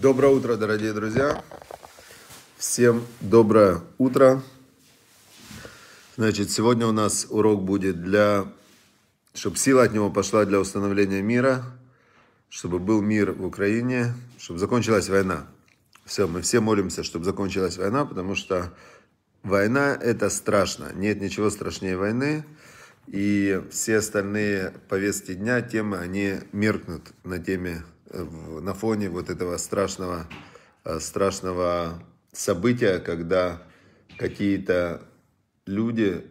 Доброе утро, дорогие друзья. Всем доброе утро. Значит, сегодня у нас урок будет для... Чтобы сила от него пошла для установления мира, чтобы был мир в Украине, чтобы закончилась война. Все, мы все молимся, чтобы закончилась война, потому что война – это страшно. Нет ничего страшнее войны. И все остальные повестки дня, темы, они меркнут на теме на фоне вот этого страшного, э, страшного события, когда какие-то люди,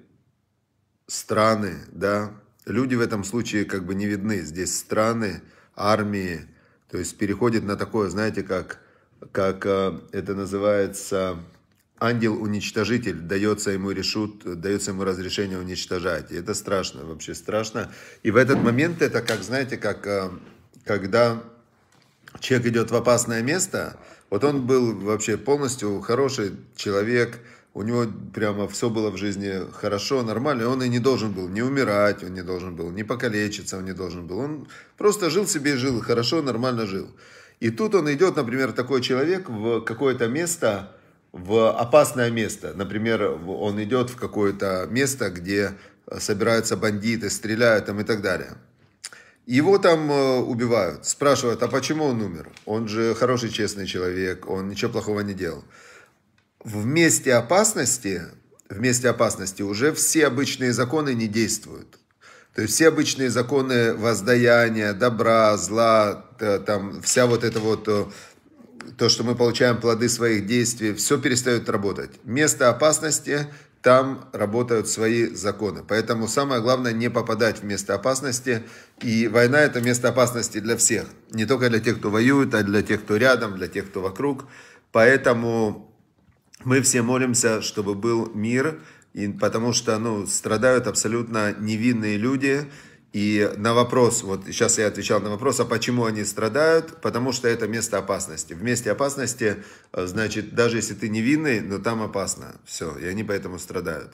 страны, да, люди в этом случае как бы не видны. Здесь страны, армии, то есть переходит на такое, знаете, как, как э, это называется, ангел-уничтожитель, дается ему решут, дается ему разрешение уничтожать. И это страшно, вообще страшно. И в этот момент это как, знаете, как э, когда человек идет в опасное место, вот он был вообще полностью хороший человек, у него прямо все было в жизни хорошо, нормально, он и не должен был не умирать, он не должен был не покалечиться, он не должен был, он просто жил себе и жил, хорошо, нормально жил. И тут он идет, например, такой человек в какое-то место, в опасное место. Например, он идет в какое-то место, где собираются бандиты, стреляют там и так далее. Его там э, убивают. Спрашивают, а почему он умер? Он же хороший, честный человек, он ничего плохого не делал. В месте опасности, в месте опасности уже все обычные законы не действуют. То есть все обычные законы воздаяния, добра, зла, э, там вся вот эта вот э, то, что мы получаем плоды своих действий, все перестает работать. Место опасности там работают свои законы. Поэтому самое главное не попадать в место опасности. И война это место опасности для всех. Не только для тех, кто воюет, а для тех, кто рядом, для тех, кто вокруг. Поэтому мы все молимся, чтобы был мир, и потому что ну, страдают абсолютно невинные люди, и на вопрос, вот сейчас я отвечал на вопрос, а почему они страдают? Потому что это место опасности. В месте опасности, э, значит, даже если ты невинный, но там опасно. Все, и они поэтому страдают.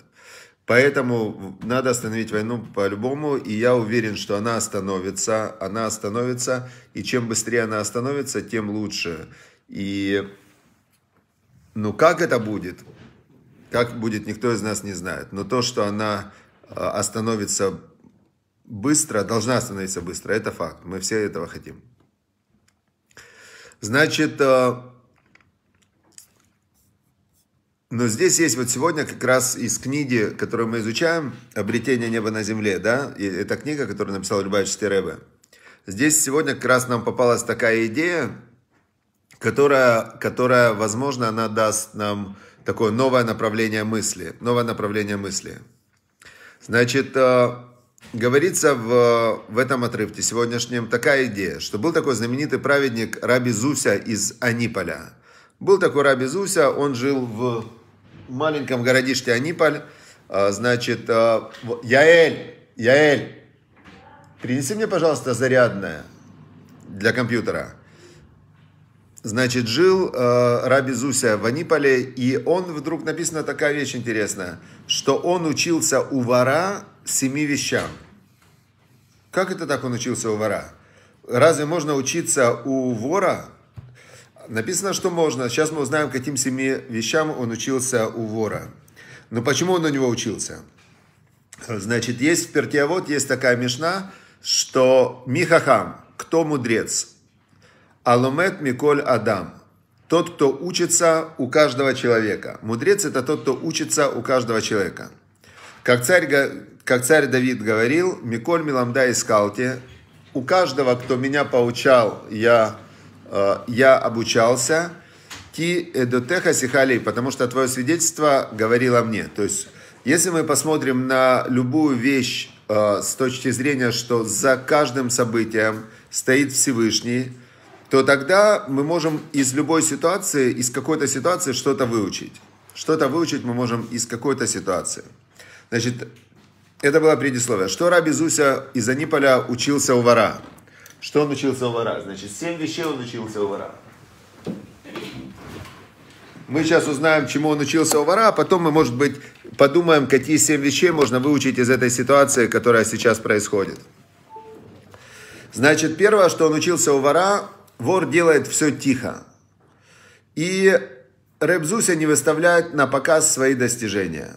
Поэтому надо остановить войну по-любому, и я уверен, что она остановится, она остановится, и чем быстрее она остановится, тем лучше. И, ну, как это будет, как будет, никто из нас не знает. Но то, что она э, остановится быстро, должна становиться быстро, это факт, мы все этого хотим. Значит, э, но здесь есть вот сегодня как раз из книги, которую мы изучаем, «Обретение неба на земле», да, И это книга, которую написал Любавич Стеребе. Здесь сегодня как раз нам попалась такая идея, которая, которая, возможно, она даст нам такое новое направление мысли, новое направление мысли. Значит, э, говорится в, в этом отрывке сегодняшнем такая идея, что был такой знаменитый праведник Раби Зуся из Аниполя. Был такой Раби Зуся, он жил в маленьком городишке Аниполь. А, значит, а, Яэль, Яэль, принеси мне, пожалуйста, зарядное для компьютера. Значит, жил э, Раби Зуся в Аниполе, и он вдруг написана такая вещь интересная, что он учился у вора семи вещам. Как это так он учился у вора? Разве можно учиться у вора? Написано, что можно. Сейчас мы узнаем, каким семи вещам он учился у вора. Но почему он у него учился? Значит, есть в Перкеавод, есть такая мешна, что Михахам, кто мудрец? Алумет Миколь Адам. Тот, кто учится у каждого человека. Мудрец – это тот, кто учится у каждого человека. Как царь, как царь Давид говорил, Миколь Миламда Искалте, у каждого, кто меня поучал, я, э, я обучался, ти эдотеха сихалей, потому что твое свидетельство говорило мне. То есть, если мы посмотрим на любую вещь э, с точки зрения, что за каждым событием стоит Всевышний – то тогда мы можем из любой ситуации, из какой-то ситуации что-то выучить. Что-то выучить мы можем из какой-то ситуации. Значит, это было предисловие. Что Раби Зуся из Аниполя учился у вора? Что он учился у вора? Значит, семь вещей он учился у вора. Мы сейчас узнаем, чему он учился у вора, а потом мы, может быть, подумаем, какие семь вещей можно выучить из этой ситуации, которая сейчас происходит. Значит, первое, что он учился у вора, Вор делает все тихо. И Рэбзуся не выставляет на показ свои достижения.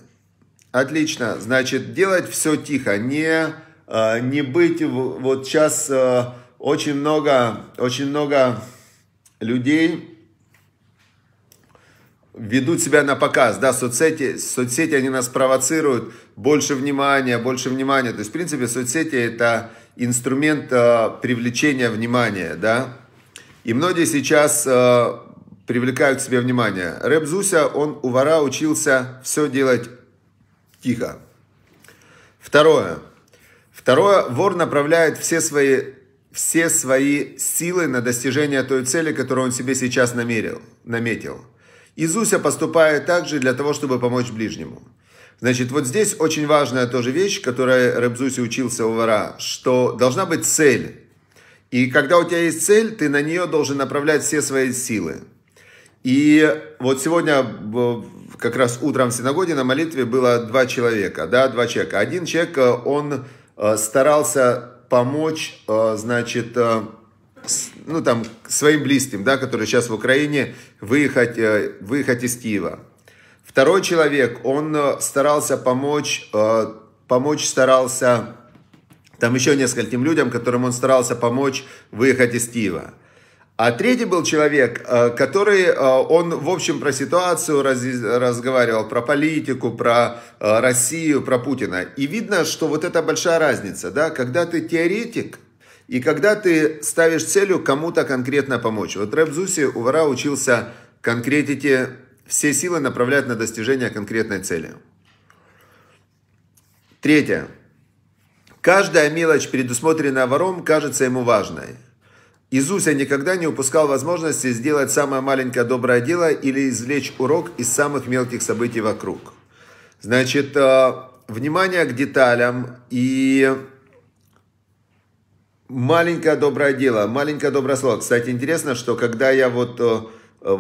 Отлично. Значит, делать все тихо. Не, э, не быть... Вот сейчас э, очень много, очень много людей ведут себя на показ, да, соцсети, соцсети, они нас провоцируют, больше внимания, больше внимания, то есть, в принципе, соцсети это инструмент э, привлечения внимания, да, и многие сейчас э, привлекают к себе внимание. Рэб Зуся, он у вора учился все делать тихо. Второе. Второе, вор направляет все свои, все свои силы на достижение той цели, которую он себе сейчас намерил, наметил. И Зуся поступает также для того, чтобы помочь ближнему. Значит, вот здесь очень важная тоже вещь, которая Рэбзуси учился у вора, что должна быть цель. И когда у тебя есть цель, ты на нее должен направлять все свои силы. И вот сегодня как раз утром в синагоге на молитве было два человека, да, два человека. Один человек, э, он э, старался помочь, э, значит, ну там, своим близким, да, которые сейчас в Украине, выехать, выехать из Киева. Второй человек, он старался помочь, помочь старался там еще нескольким людям, которым он старался помочь выехать из Киева. А третий был человек, э, который, э, он, в общем, про ситуацию раз, разговаривал, про политику, про э, Россию, про Путина. И видно, что вот эта большая разница, да, когда ты теоретик, и когда ты ставишь целью кому-то конкретно помочь. Вот Рэп Зуси у вора учился конкретике, все силы направлять на достижение конкретной цели. Третье. Каждая мелочь, предусмотренная вором, кажется ему важной. Изуся никогда не упускал возможности сделать самое маленькое доброе дело или извлечь урок из самых мелких событий вокруг. Значит, э, внимание к деталям и маленькое доброе дело, маленькое доброе слово. Кстати, интересно, что когда я вот э, э,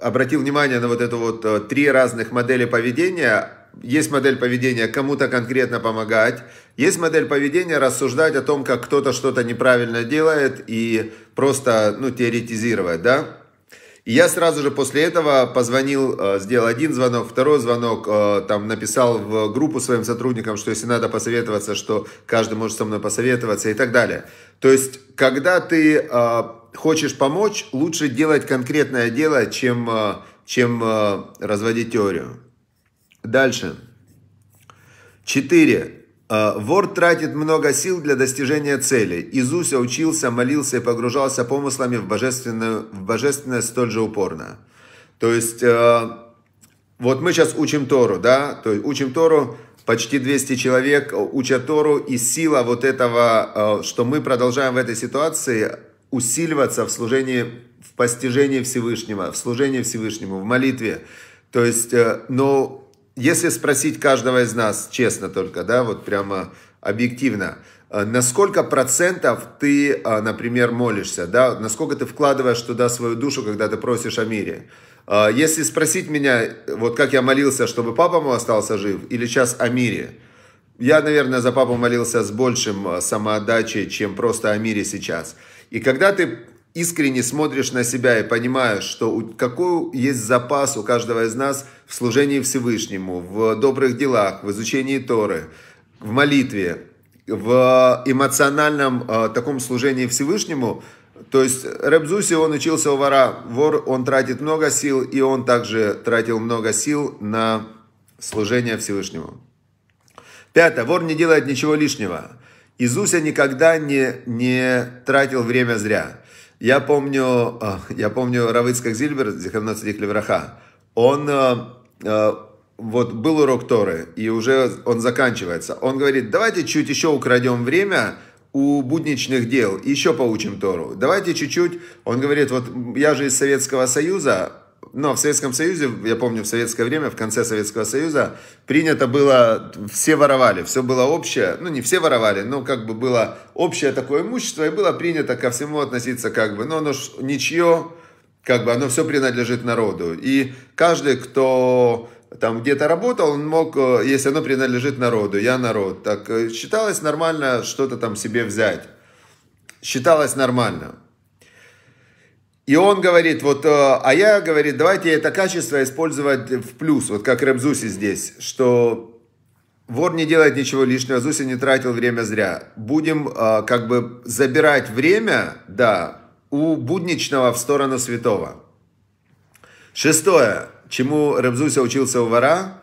обратил внимание на вот это вот три разных модели поведения, есть модель поведения кому-то конкретно помогать, есть модель поведения рассуждать о том, как кто-то что-то неправильно делает и просто, ну, теоретизировать, да. И я сразу же после этого позвонил, э, сделал один звонок, второй звонок, э, там написал в группу своим сотрудникам, что если надо посоветоваться, что каждый может со мной посоветоваться и так далее. То есть, когда ты э, хочешь помочь, лучше делать конкретное дело, чем, чем разводить теорию. Дальше. четыре. А, вор тратит много сил для достижения цели. Изуся учился, молился и погружался помыслами в божественное, в божественное столь же упорно. То есть, а, вот мы сейчас учим Тору, да, то есть учим Тору, почти 200 человек учат Тору, и сила вот этого, а, что мы продолжаем в этой ситуации, усиливаться в служении, в постижении Всевышнего, в служении Всевышнему, в молитве. То есть, э, но если спросить каждого из нас, честно только, да, вот прямо объективно, э, на сколько процентов ты, э, например, молишься, да, насколько ты вкладываешь туда свою душу, когда ты просишь о мире. Э, если спросить меня, вот как я молился, чтобы папа мой остался жив, или сейчас о мире, я, наверное, за папу молился с большим самоотдачей, чем просто о мире сейчас. И когда ты искренне смотришь на себя и понимаешь, что у, какой есть запас у каждого из нас в служении Всевышнему, в добрых делах, в изучении Торы, в молитве, в э, эмоциональном э, таком служении Всевышнему, то есть Рэб он учился у вора. Вор, он тратит много сил, и он также тратил много сил на служение Всевышнему. Пятое. Вор не делает ничего лишнего. Изуся никогда не, не тратил время зря. Я помню, а, я помню Равицкак Зильбер, Зихарнат Садик Левраха, он а, а, вот был урок Торы, и уже он заканчивается. Он говорит, давайте чуть еще украдем время у будничных дел, еще поучим Тору. Давайте чуть-чуть, он говорит, вот я же из Советского Союза, но в Советском Союзе, я помню, в советское время, в конце Советского Союза, принято было, все воровали, все было общее, ну не все воровали, но как бы было общее такое имущество, и было принято ко всему относиться как бы, но «Ну, оно ж ничье, как бы оно все принадлежит народу. И каждый, кто там где-то работал, он мог, э, если оно принадлежит народу, я народ, так э, считалось нормально что-то там себе взять. Считалось нормально. И он говорит, вот, э, а я, говорит, давайте это качество использовать в плюс, вот как Рэб здесь, что вор не делает ничего лишнего, Зуси не тратил время зря. Будем э, как бы забирать время, да, у будничного в сторону святого. Шестое, чему Рабзуся учился у вора,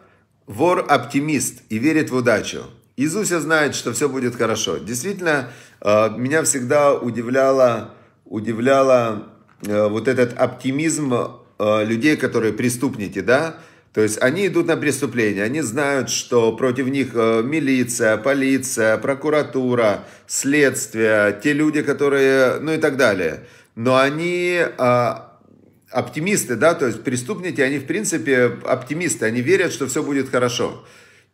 вор оптимист и верит в удачу. Изуся знает, что все будет хорошо. Действительно, э, меня всегда удивляло, удивляло Э, вот этот оптимизм э, людей, которые преступники, да, то есть они идут на преступление, они знают, что против них э, милиция, полиция, прокуратура, следствие, те люди, которые, ну и так далее. Но они оптимисты, да, то есть преступники, они в принципе оптимисты, они верят, что все будет хорошо.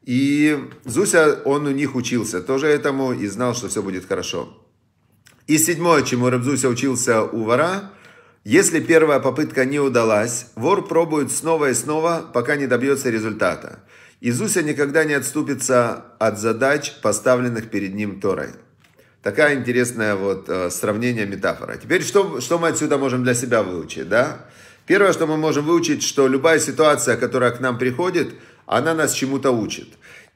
И Зуся, он у них учился тоже этому и знал, что все будет хорошо. И седьмое, чему Рабзуся учился у вора, если первая попытка не удалась, вор пробует снова и снова, пока не добьется результата. И никогда не отступится от задач, поставленных перед ним Торой. Такая интересная вот э, сравнение метафора. Теперь что, что мы отсюда можем для себя выучить, да? Первое, что мы можем выучить, что любая ситуация, которая к нам приходит, она нас чему-то учит.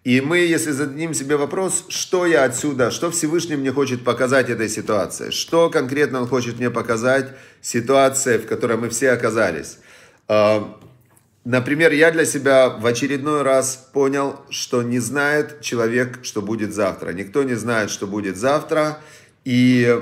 И мы, если зададим себе вопрос, что я отсюда, что Всевышний мне хочет показать этой ситуации, что конкретно он хочет мне показать ситуации, в которой мы все оказались. А, например, я для себя в очередной раз понял, что не знает человек, что будет завтра. Никто не знает, что будет завтра. И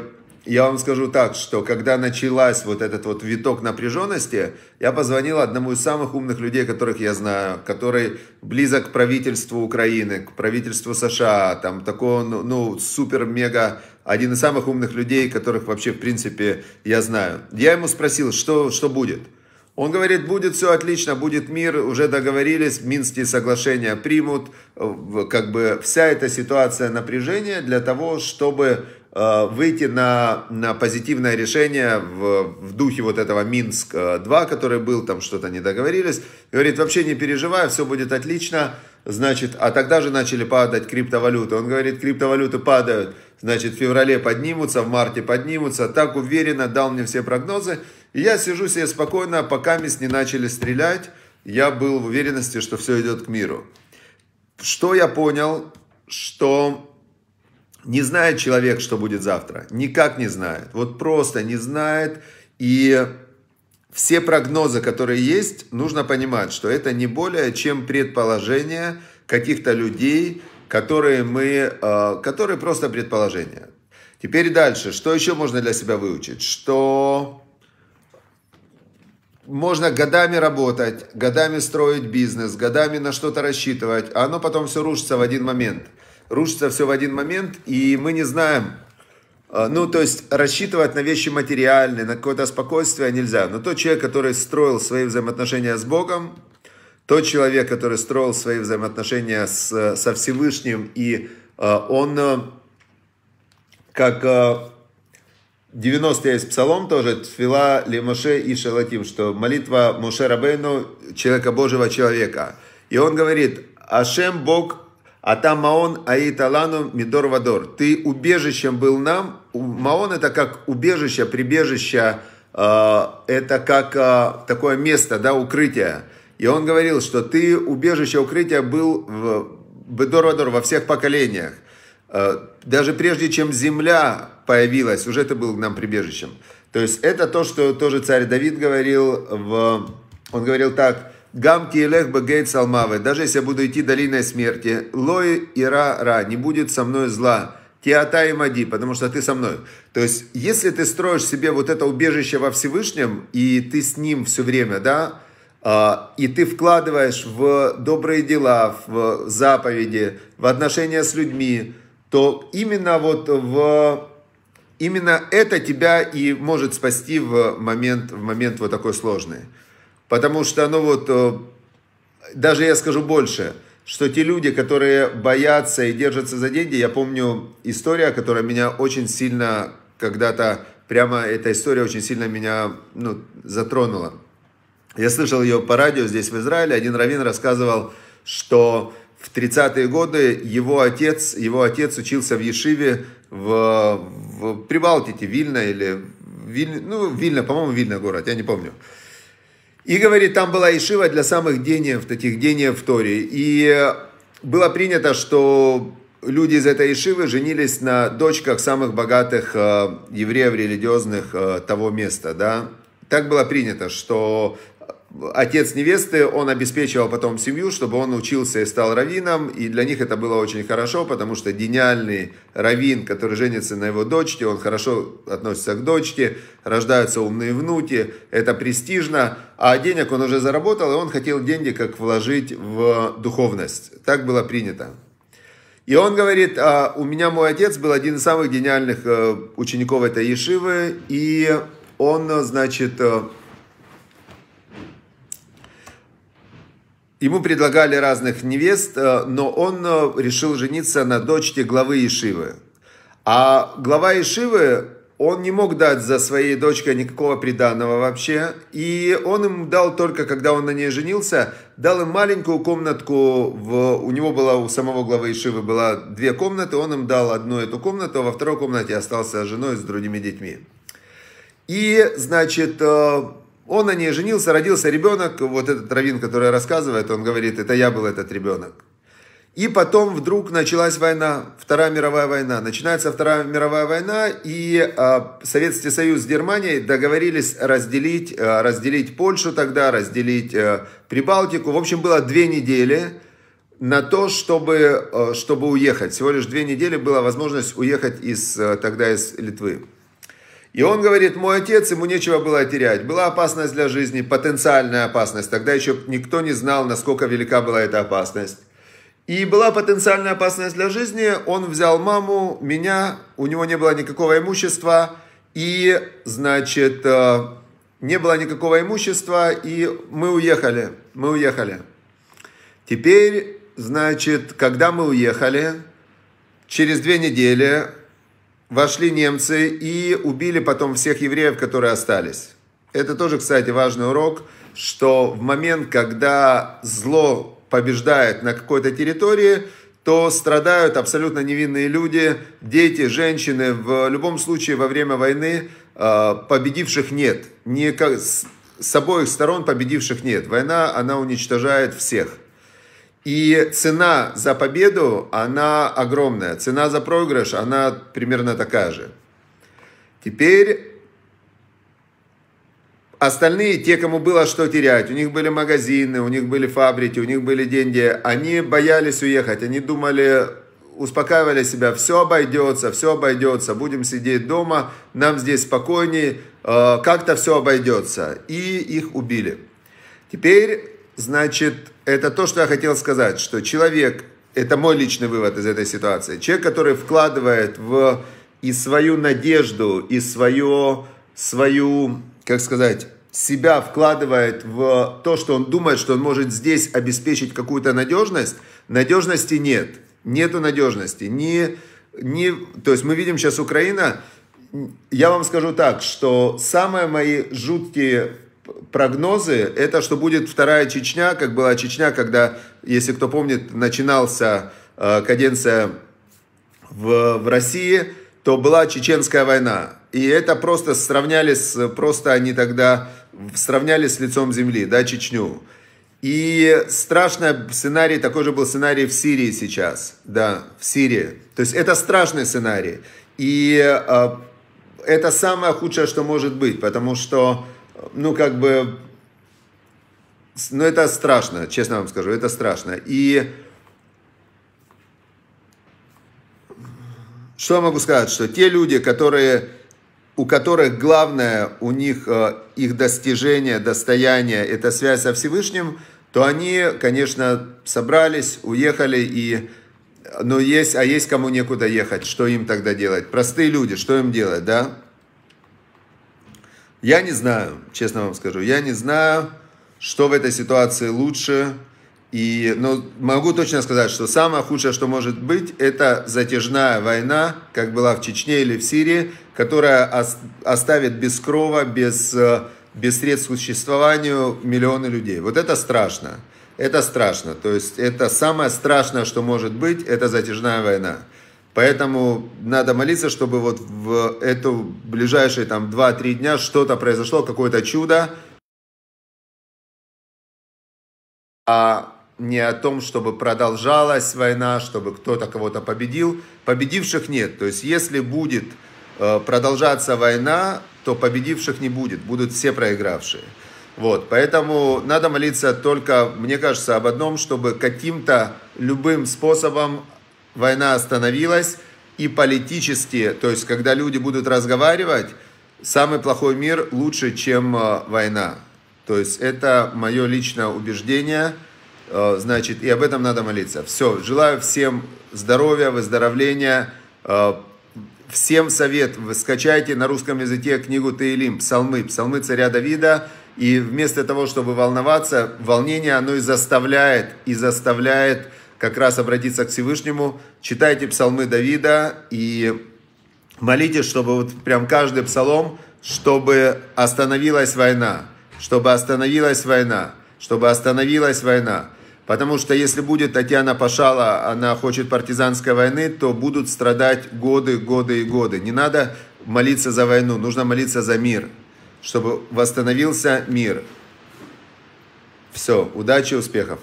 я вам скажу так, что когда началась вот этот вот виток напряженности, я позвонил одному из самых умных людей, которых я знаю, который близок к правительству Украины, к правительству США, там такой он, ну, ну супер-мега, один из самых умных людей, которых вообще, в принципе, я знаю. Я ему спросил, что, что будет. Он говорит, будет все отлично, будет мир, уже договорились, Минские соглашения примут, э, как бы вся эта ситуация напряжения для того, чтобы Э, выйти на, на позитивное решение в, в духе вот этого Минск-2, э, который был, там что-то не договорились. Говорит, вообще не переживай, все будет отлично. Значит, а тогда же начали падать криптовалюты. Он говорит, криптовалюты падают, значит, в феврале поднимутся, в марте поднимутся. Так уверенно дал мне все прогнозы. И я сижу себе спокойно, пока мисс не начали стрелять, я был в уверенности, что все идет к миру. Что я понял, что не знает человек, что будет завтра. Никак не знает. Вот просто не знает. И все прогнозы, которые есть, нужно понимать, что это не более чем предположение каких-то людей, которые мы, э, которые просто предположения. Теперь дальше, что еще можно для себя выучить? Что можно годами работать, годами строить бизнес, годами на что-то рассчитывать, а оно потом все рушится в один момент – рушится все в один момент, и мы не знаем, а, ну, то есть рассчитывать на вещи материальные, на какое-то спокойствие нельзя. Но тот человек, который строил свои взаимоотношения с Богом, тот человек, который строил свои взаимоотношения с, со Всевышним, и а, он, а, как э, 90 есть псалом тоже, Тфила Лемоше и Шалатим, что молитва Моше Рабейну, человека Божьего человека. И он говорит, Ашем Бог там Маон Аиталану Мидор Вадор. Ты убежищем был нам. Маон это как убежище, прибежище, э, это как э, такое место, да, укрытие. И он говорил, что ты убежище, укрытие был в Бедор Вадор во всех поколениях. Э, даже прежде, чем земля появилась, уже это был нам прибежищем. То есть это то, что тоже царь Давид говорил. В... Он говорил так, Гамки Элех Бегейт Салмавы. Даже если я буду идти долиной смерти, Лой Ира Ра, не будет со мной зла. Тиата и Мади, потому что ты со мной. То есть, если ты строишь себе вот это убежище во Всевышнем, и ты с ним все время, да, а, и ты вкладываешь в добрые дела, в заповеди, в отношения с людьми, то именно вот в именно это тебя и может спасти в момент в момент вот такой сложный. Потому что, ну вот, э, даже я скажу больше, что те люди, которые боятся и держатся за деньги, я помню история, которая меня очень сильно когда-то, прямо эта история очень сильно меня ну, затронула. Я слышал ее по радио здесь в Израиле, один раввин рассказывал, что в 30-е годы его отец, его отец учился в Ешиве в, в Прибалтике, Вильна или Виль, ну, Вильна, по-моему, Вильна город, я не помню. И, говорит, там была Ишива для самых гениев, таких гениев в Торе. И э, было принято, что люди из этой Ишивы женились на дочках самых богатых э, евреев религиозных э, того места, да. Так было принято, что отец невесты, он обеспечивал потом семью, чтобы он учился и стал раввином, и для них это было очень хорошо, потому что гениальный раввин, который женится на его дочке, он хорошо относится к дочке, рождаются умные внуки, это престижно, а денег он уже заработал, и он хотел деньги как вложить в духовность. Так было принято. И он говорит, а у меня мой отец был один из самых гениальных э, учеников этой Ешивы, и он, значит, э, Ему предлагали разных невест, э, но он э, решил жениться на дочке главы Ишивы. А глава Ишивы, он не мог дать за своей дочкой никакого приданного вообще. И он им дал только, когда он на ней женился, дал им маленькую комнатку. В... У него была, у самого главы Ишивы была две комнаты. Он им дал одну эту комнату, а во второй комнате остался с женой с другими детьми. И, значит, э, он на ней женился, родился ребенок, вот этот Равин, который рассказывает, он говорит, это я был этот ребенок. И потом вдруг началась война, Вторая мировая война. Начинается Вторая мировая война, и э, Советский Союз с Германией договорились разделить, э, разделить Польшу тогда, разделить э, Прибалтику. В общем, было две недели на то, чтобы, э, чтобы уехать. Всего лишь две недели была возможность уехать из, э, тогда из Литвы. И он говорит, мой отец, ему нечего было терять. Была опасность для жизни, потенциальная опасность. Тогда еще никто не знал, насколько велика была эта опасность. И была потенциальная опасность для жизни. Он взял маму, меня, у него не было никакого имущества. И, значит, э, не было никакого имущества, и мы уехали. Мы уехали. Теперь, значит, когда мы уехали, через две недели вошли немцы и убили потом всех евреев, которые остались. Это тоже, кстати, важный урок, что в момент, когда зло побеждает на какой-то территории, то страдают абсолютно невинные люди, дети, женщины. В любом случае во время войны э, победивших нет. Никак, с обоих сторон победивших нет. Война, она уничтожает всех. И цена за победу, она огромная. Цена за проигрыш, она примерно такая же. Теперь остальные, те, кому было что терять, у них были магазины, у них были фабрики, у них были деньги, они боялись уехать, они думали, успокаивали себя, все обойдется, все обойдется, будем сидеть дома, нам здесь спокойнее, э, как-то все обойдется. И их убили. Теперь Значит, это то, что я хотел сказать, что человек, это мой личный вывод из этой ситуации, человек, который вкладывает в и свою надежду, и свое, свою, как сказать, себя вкладывает в то, что он думает, что он может здесь обеспечить какую-то надежность, надежности нет. Нету надежности. Ни, ни, то есть мы видим сейчас Украина, я вам скажу так, что самые мои жуткие прогнозы, это что будет вторая Чечня, как была Чечня, когда, если кто помнит, начинался э, каденция в, в России, то была Чеченская война. И это просто сравняли с, просто они тогда сравняли с лицом земли, да, Чечню. И страшный сценарий, такой же был сценарий в Сирии сейчас, да, в Сирии. То есть это страшный сценарий. И э, это самое худшее, что может быть, потому что ну, как бы, ну, это страшно, честно вам скажу, это страшно. И что я могу сказать, что те люди, которые, у которых главное, у них э, их достижение, достояние, это связь со Всевышним, то они, конечно, собрались, уехали и но есть, а есть кому некуда ехать, что им тогда делать? Простые люди, что им делать, да? Я не знаю, честно вам скажу, я не знаю, что в этой ситуации лучше. И, но могу точно сказать, что самое худшее, что может быть, это затяжная война, как была в Чечне или в Сирии, которая оставит без крова, без, э, без средств к существованию миллионы людей. Вот это страшно. Это страшно. То есть это самое страшное, что может быть, это затяжная война. Поэтому надо молиться, чтобы вот в эту ближайшие там 2-3 дня что-то произошло, какое-то чудо, а не о том, чтобы продолжалась война, чтобы кто-то кого-то победил. Победивших нет. То есть если будет э, продолжаться война, то победивших не будет, будут все проигравшие. Вот, поэтому надо молиться только, мне кажется, об одном, чтобы каким-то любым способом война остановилась, и политически, то есть когда люди будут разговаривать, самый плохой мир лучше, чем э, война. То есть это мое личное убеждение, э, значит, и об этом надо молиться. Все, желаю всем здоровья, выздоровления, э, всем совет, скачайте на русском языке книгу Таилим, псалмы, псалмы царя Давида, и вместо того, чтобы волноваться, волнение оно и заставляет, и заставляет как раз обратиться к Всевышнему, читайте псалмы Давида и молитесь, чтобы вот прям каждый псалом, чтобы остановилась война, чтобы остановилась война, чтобы остановилась война. Потому что если будет Татьяна Пашала, она хочет партизанской войны, то будут страдать годы, годы и годы. Не надо молиться за войну, нужно молиться за мир, чтобы восстановился мир. Все, удачи, успехов!